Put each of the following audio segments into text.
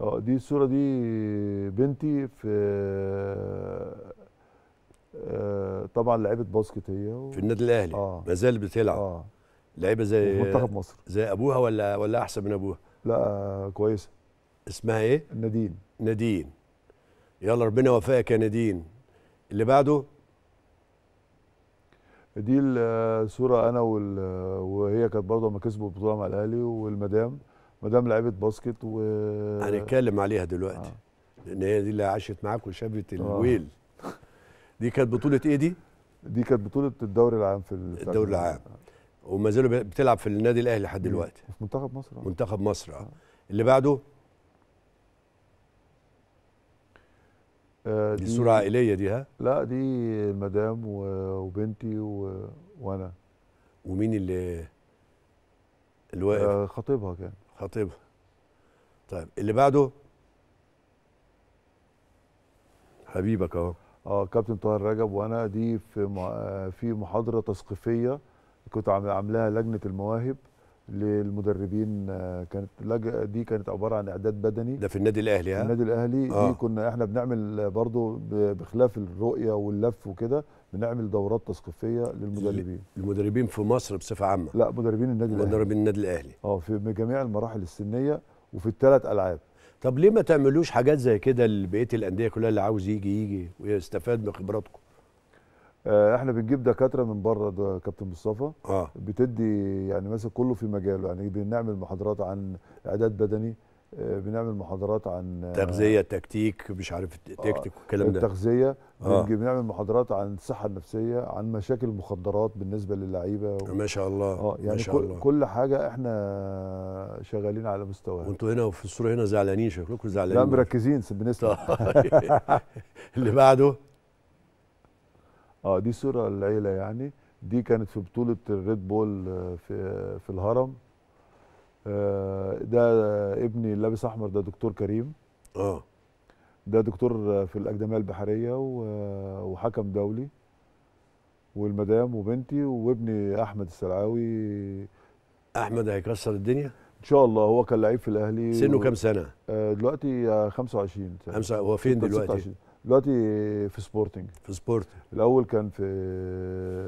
اه دي الصوره دي بنتي في آه طبعا لعيبه باسكت هي و... في النادي الاهلي آه. ما زال بتلعب اه لعيبه زي في منتخب مصر زي ابوها ولا ولا احسن من ابوها لا كويسه اسمها ايه نادين نادين يلا ربنا يوفقك يا نادين اللي بعده دي الصوره انا وهي كانت برضه لما كسبوا البطوله مع الاهلي والمدام مدام لعبت باسكت و هنتكلم عليها دلوقتي آه. لان هي دي اللي عاشت معاك وشافت آه. الويل آه. دي كانت بطوله ايه دي؟ دي كانت بطوله الدوري العام في الدوري العام آه. وما زالوا بتلعب في النادي الاهلي لحد دلوقتي في منتخب مصر آه. منتخب مصر آه. آه. اللي بعده آه، دي, دي صورة عائلية دي ها؟ لا دي المدام وبنتي و... وانا ومين اللي الواقف؟ خطيبها كان خطيبها طيب اللي بعده حبيبك اهو اه كابتن طاهر رجب وانا دي في في محاضره تثقيفيه كنت عاملاها لجنه المواهب للمدربين آه، كانت لج... دي كانت عباره عن اعداد بدني ده في النادي الاهلي ها النادي الاهلي آه. دي كنا احنا بنعمل برضو بخلاف الرؤيه واللف وكده بنعمل دورات تثقيفيه للمدربين المدربين في مصر بصفه عامه لا مدربين النادي الاهلي مدربين النادي الاهلي اه في جميع المراحل السنيه وفي الثلاث العاب طب ليه ما تعملوش حاجات زي كده لبقيه الانديه كلها اللي عاوز يجي يجي ويستفاد من خبراتكم آه، احنا بنجيب دكاتره من بره ده كابتن مصطفى آه. بتدي يعني مثلا كله في مجاله يعني بنعمل محاضرات عن اعداد بدني آه، بنعمل محاضرات عن آه، تغذيه تكتيك مش عارف تكتيك آه، والكلام ده التغذيه آه. بنعمل محاضرات عن الصحه النفسيه عن مشاكل المخدرات بالنسبه للعيبه و... ما شاء الله اه يعني ما شاء كل, الله. كل حاجه احنا شغالين على مستواها وانتوا هنا في الصوره هنا زعلانين شكلكم زعلانين لا مركزين بالنسبه اللي بعده اه دي صوره العيله يعني دي كانت في بطوله الريد بول في في الهرم ده ابني لابس احمر ده دكتور كريم اه ده دكتور في الاكاديميه البحريه وحكم دولي والمدام وبنتي وابني احمد السلعاوي احمد هيكسر الدنيا ان شاء الله هو كان لعيب في الاهلي سنه و... كام سنه؟ آه، دلوقتي 25 سنه هو فين دلوقتي؟ 26. دلوقتي في سبورتنج في سبورتنج الاول كان في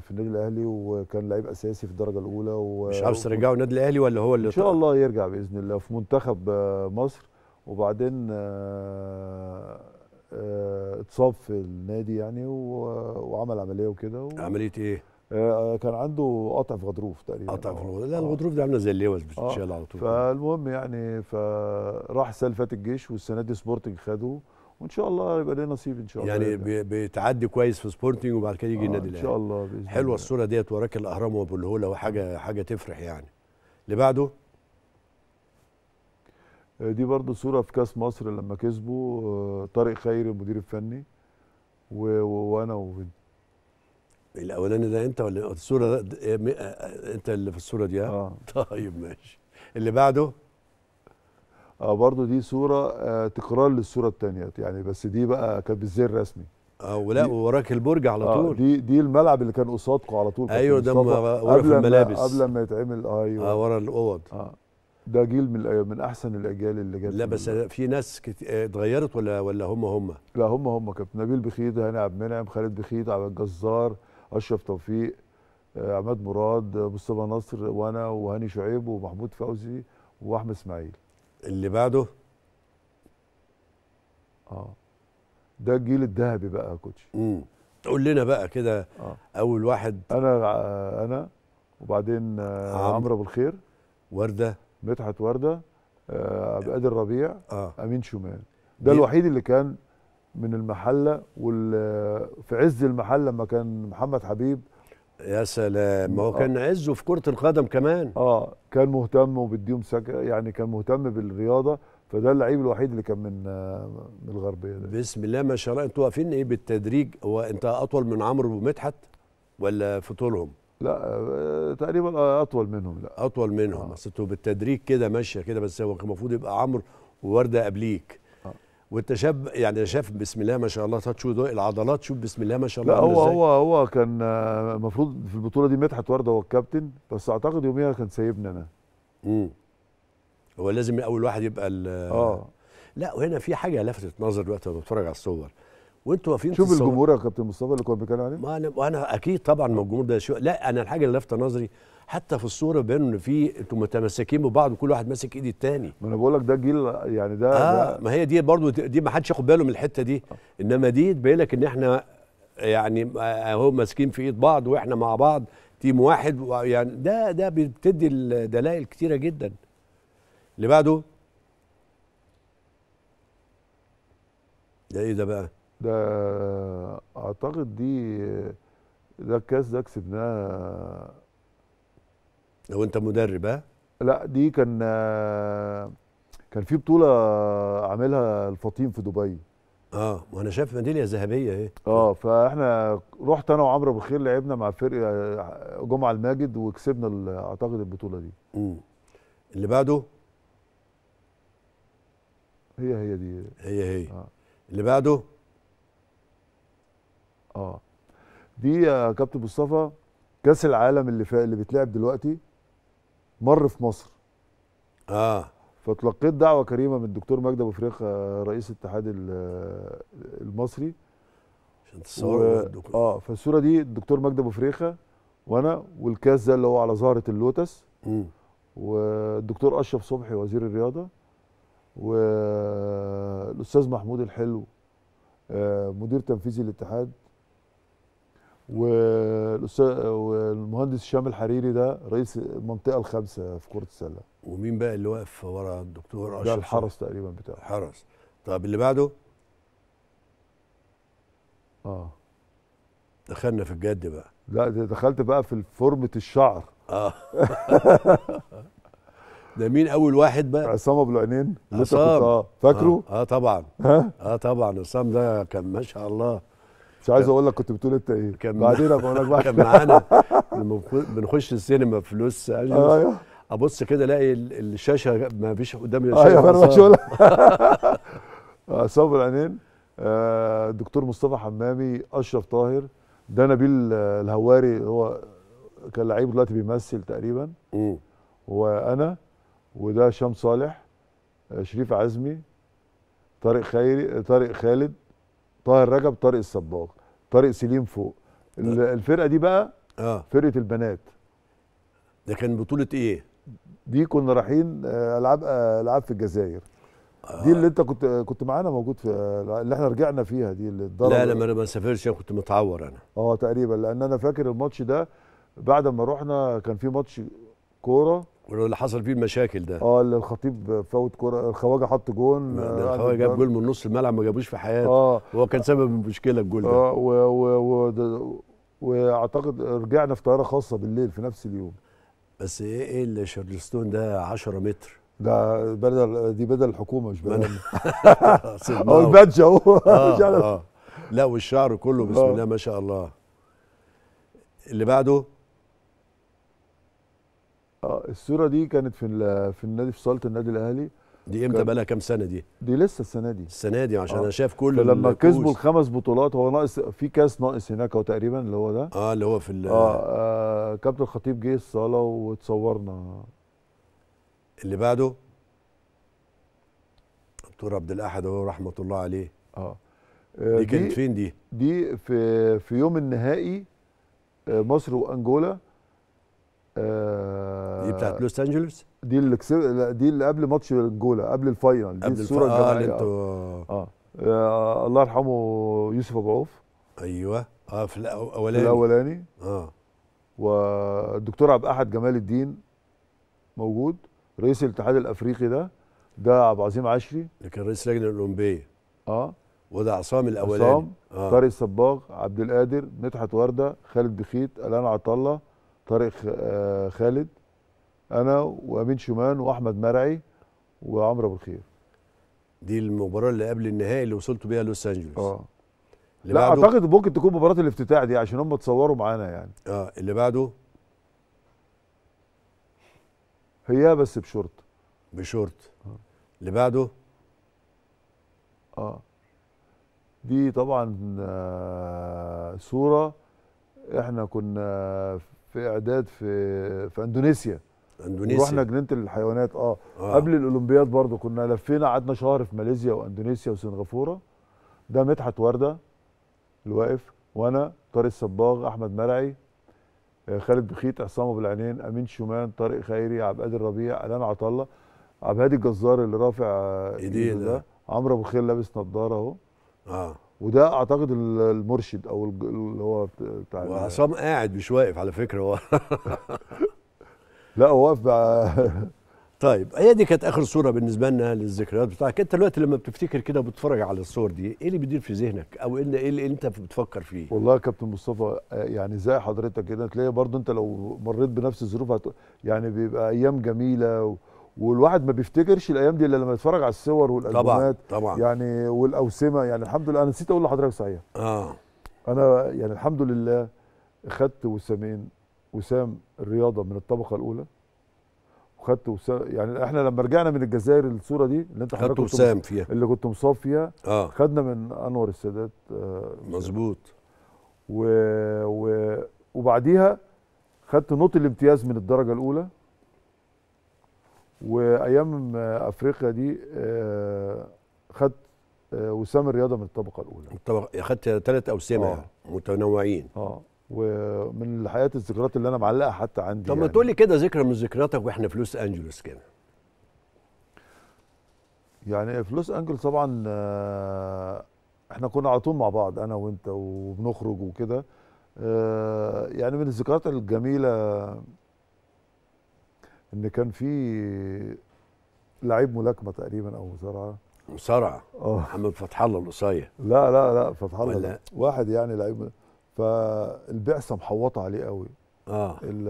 في النادي الاهلي وكان لعيب اساسي في الدرجه الاولى و... مش عاوز ترجعه النادي الاهلي ولا هو اللي ان شاء الله يرجع باذن الله في منتخب آه، مصر وبعدين آه، آه، اتصاب في النادي يعني وعمل عمليه وكده و... عمليه ايه؟ كان عنده قطع في غضروف تقريبا قطع في غضروف لا الغضروف دي عامله زي اللوز بتتشال على طول فالمهم يعني فراح السنه فاتت الجيش والسنه دي سبورتنج خده وان شاء الله يبقى لنا نصيب ان شاء الله يعني, يعني. بتعدي كويس في سبورتنج وبعد كده يجي آه، النادي الاهلي ان شاء الله بإذن حلوه الصوره ديت وراك الاهرام وابو الهوله وحاجه حاجه تفرح يعني اللي بعده آه، دي برضه صوره في كاس مصر لما كسبوا آه، طارق خيري المدير الفني وانا وبنتي الاولاني ده انت ولا الصوره ده إيه، انت اللي في الصوره دي اه طيب ماشي اللي بعده آه برضو دي صوره آه تكرار للصوره الثانيه يعني بس دي بقى كانت بالزي الرسمي اه ولا وراك البرج على آه، طول آه دي دي الملعب اللي كان قصادكم على طول ايوه ده ورا في الملابس قبل ما يتعمل ايوه اه ورا الاوض آه ده جيل من من احسن الاجيال اللي جت لا بس في ناس آه، اتغيرت ولا ولا هم هم لا هم هم كابتن نبيل بخيت هاني عبد المنعم خالد بخيت عبد الجزار اشرف توفيق آه، عماد مراد مصطفى نصر وانا وهاني شعيب ومحمود فوزي واحمد اسماعيل اللي بعده اه ده الجيل الذهبي بقى يا كوتش امم قول لنا بقى كده آه. اول واحد انا آه، انا وبعدين آه، عمرو عمر ابو الخير ورده مدحت ورده آه، عبد القادر ربيع آه. امين شمال ده الوحيد اللي كان من المحله وفي عز المحله لما كان محمد حبيب يا سلام ما هو آه. كان عزه في كرة القدم كمان اه كان مهتم وبيديهم سك... يعني كان مهتم بالرياضة فده اللعيب الوحيد اللي كان من من الغربية ده. بسم الله ما شاء الله انتوا واقفين ايه بالتدريج هو انت اطول من عمرو ومدحت ولا في طولهم؟ لا آه، تقريبا آه، اطول منهم لا اطول منهم آه. اصل انتوا بالتدريج كده ماشيه كده بس هو كان المفروض يبقى عمرو وورده قبليك وانت شاب يعني شاف بسم الله ما شاء الله تاتشو العضلات شوف بسم الله ما شاء الله لا هو هو هو كان آه، المفروض في البطوله دي مدحت ورده هو الكابتن بس اعتقد يوميها كان سايبني انا امم هو لازم اول واحد يبقى اه لا وهنا في حاجه لفتت نظر دلوقتي وانا بتفرج على الصور وانتوا واقفين شوف الجمهور يا كابتن مصطفى اللي كنا بنتكلم عليه ما انا اكيد طبعا ما الجمهور ده شو لا انا الحاجه اللي لفتت نظري حتى في الصوره بينوا ان في انتم متمسكين ببعض وكل واحد ماسك ايد الثاني ما انا بقول لك ده جيل يعني ده, آه ده ما هي دي برضو دي ما حدش ياخد باله من الحته دي انما دي تبين لك ان احنا يعني اهو ماسكين في ايد بعض واحنا مع بعض تيم واحد يعني ده ده بتدي دلائل كتيره جدا اللي بعده ده ايه ده بقى؟ ده اعتقد دي ده الكاس ده كسبناه لو انت مدرب ها لا دي كان كان في بطوله عاملها الفطيم في دبي اه وانا شايف ميداليه ذهبيه ايه اه فاحنا رحت انا وعمرو ابو خير لعبنا مع فرقه آه، جمعه الماجد وكسبنا اعتقد البطوله دي امم اللي بعده هي هي دي هي هي آه. اللي بعده اه دي يا كابتن مصطفى كاس العالم اللي فا... اللي بيتلعب دلوقتي مر في مصر اه فتلقيت دعوه كريمه من الدكتور مجدي ابو فريخه آه، رئيس الاتحاد آه، المصري عشان تصور و... اه فالصوره دي الدكتور مجدي ابو فريخه وانا والكاس ده اللي هو على زهره اللوتس م. والدكتور اشرف صبحي وزير الرياضه والاستاذ محمود الحلو آه، مدير تنفيذي الاتحاد والاستاذ والمهندس هشام الحريري ده رئيس المنطقه الخامسه في كره السله ومين بقى اللي واقف ورا الدكتور اشرف ده الحرس تقريبا بتاعه حرس طب اللي بعده اه دخلنا في الجد بقى لا دخلت بقى في فورمه الشعر اه ده مين اول واحد بقى عصام ابو العينين عصام اه فاكره اه, آه طبعا ها؟ اه طبعا عصام ده كان ما شاء الله مش عايز اقول لك كنت بتقول انت ايه كان بعدين اقول لك كان معانا بنخش السينما في لوس آه ابص كده الاقي الشاشه ما فيش قدامي الشاشه ايوه انا صابر آه، عينين الدكتور آه، مصطفى حمامي اشرف طاهر ده نبيل الهواري هو كان لعيب دلوقتي بيمثل تقريبا امم وانا وده هشام صالح آه، شريف عزمي طارق خيري طارق خالد طاهر رجب طارق الصباغ طارق سليم فوق الفرقه دي بقى اه فرقه البنات ده كان بطوله ايه دي كنا رايحين آه، العاب آه، العاب في الجزائر آه. دي اللي انت كنت كنت معانا موجود في اللي احنا رجعنا فيها دي اللي لا لا ما انا ما سافرتش انا كنت متعور انا اه تقريبا لان انا فاكر الماتش ده بعد ما رحنا كان في ماتش كوره اللي حصل فيه المشاكل ده اه اللي الخطيب فوت كوره الخواجه حط جون الخواجه جاب جول من نص الملعب ما جابوش في حياته آه هو كان سبب المشكله الجول ده اه و و و واعتقد رجعنا في طياره خاصه بالليل في نفس اليوم بس ايه ايه اللي شارلستون ده 10 متر ده بدل دي بدل الحكومه مش بدل او البادج اهو آه، مش عارف آه. لا والشعر كله بسم آه. الله ما شاء الله اللي بعده اه الصوره دي كانت في في النادي في صاله النادي الاهلي دي امتى بقى لها كام سنه دي؟ دي لسه السنه دي السنه دي عشان آه. انا شايف كل فلما كسبوا الخمس بطولات هو ناقص في كاس ناقص هناك تقريبا اللي هو ده اه اللي هو في اه, آه كابتن الخطيب جه الصاله وتصورنا اللي بعده دكتور عبد الاحد اهو رحمه الله عليه اه دي آه، كانت فين دي؟ دي في في يوم النهائي آه، مصر وانجولا آه دي بتاعت لوس انجلوس دي اللي كسب دي اللي قبل ماتش الجوله قبل الفاينل دي قبل الصوره اللي الجماعيه آه, انتوا... آه. آه الله يرحمه يوسف ابو عوف ايوه اه في الاولاني في الاولاني اه والدكتور عبد الاحد جمال الدين موجود رئيس الاتحاد الافريقي ده ده عبد العظيم عشري اللي كان رئيس اللجنه الاولمبيه اه وده عصام الاولاني عصام آه. طارق الصباغ عبد القادر مدحت ورده خالد بخيت الان عطله طارق آه خالد انا وامين شومان واحمد مرعي وعمرو ابو الخير دي المباراه اللي قبل النهائي اللي وصلتوا بيها لوس انجلوس اه اللي لا بعده... اعتقد ممكن تكون مباراه الافتتاح دي عشان هم اتصوروا معانا يعني اه اللي بعده هي بس بشورت بشورت آه. اللي بعده اه دي طبعا آه صوره احنا كنا في اعداد في في اندونيسيا اندونيسيا رحنا جنينه الحيوانات آه. اه قبل الاولمبياد برضو كنا لفينا قعدنا شهر في ماليزيا واندونيسيا وسنغافوره ده مدحت ورده الواقف وانا طارق الصباغ احمد مرعي آه، خالد بخيت عصام ابو العينين امين شومان طارق خيري عبد القادر ربيع الان عطله عبد الهادي الجزار اللي رافع ايديه ده, ده. عمرو ابو خير لابس نظاره اهو اه وده اعتقد المرشد او اللي هو بتاع وعصام قاعد مش واقف على فكره هو لا هو واقف طيب هي دي كانت اخر صوره بالنسبه لنا للذكريات بتاعك انت دلوقتي لما بتفتكر كده وبتتفرج على الصور دي ايه اللي بيدير في ذهنك او ايه اللي, إيه اللي انت بتفكر فيه والله يا كابتن مصطفى آه، يعني زي حضرتك كده تلاقي برضه انت لو مريت بنفس الظروف هت... يعني بيبقى ايام جميله و... والواحد ما بيفتكرش الايام دي الا لما يتفرج على الصور والالبومات طبعا طبعا يعني والاوسمه يعني الحمد لله انا نسيت اقول لحضرتك صحيح اه انا يعني الحمد لله خدت وسامين وسام الرياضه من الطبقه الاولى وخدت وسام يعني احنا لما رجعنا من الجزائر الصوره دي اللي انت خدت وسام فيها اللي كنت مصاب فيها آه. خدنا من انور السادات آه مظبوط و... و... وبعديها خدت نوت الامتياز من الدرجه الاولى وايام افريقيا دي آه، خدت آه، وسام الرياضه من الطبقه الاولى الطبقه خدت ثلاث اوسمه آه. متنوعين اه ومن حياه الذكريات اللي انا معلقها حتى عندي طب ما يعني. تقول لي كده ذكرى من ذكرياتك واحنا في لوس انجلوس كده يعني في لوس انجلوس طبعا آه، احنا كنا على طول مع بعض انا وانت وبنخرج وكده آه، يعني من الذكريات الجميله ان كان في لعيب ملاكمه تقريبا او مصارعه مصارعه اه محمد فتح الله القصير لا لا لا فتح الله واحد يعني لعيب فالبعثه محوطه عليه قوي اه ال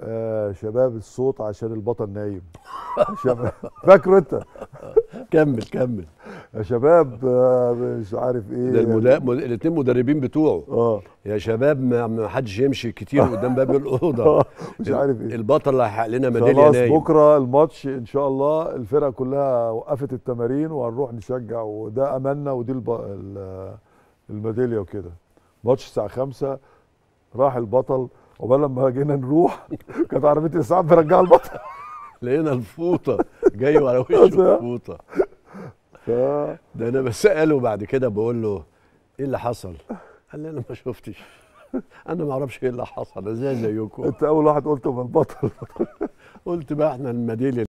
آه شباب الصوت عشان البطل نايم فاكره انت كمل كمل يا شباب آه، مش عارف ايه ده المدا... الاثنين مدربين بتوعه اه يا شباب ما حدش يمشي كتير قدام باب الاوضه آه، مش عارف ايه البطل اللي هيحقق لنا ميداليه خلاص نايم. بكره الماتش ان شاء الله الفرقه كلها وقفت التمارين وهنروح نشجع وده املنا ودي الب... الميداليه وكده ماتش الساعه 5 راح البطل عقبال لما جينا نروح كانت عربيه الاسعاف مرجعه البطل لقينا الفوطه جاي على وشه الفوطه ده انا بساله بعد كده بقول له ايه اللي حصل؟ قال لي انا ما شفتش انا ما اعرفش ايه اللي حصل ازاي زيكم انت اول واحد قلته بالبطل البطل قلت بقى احنا المديل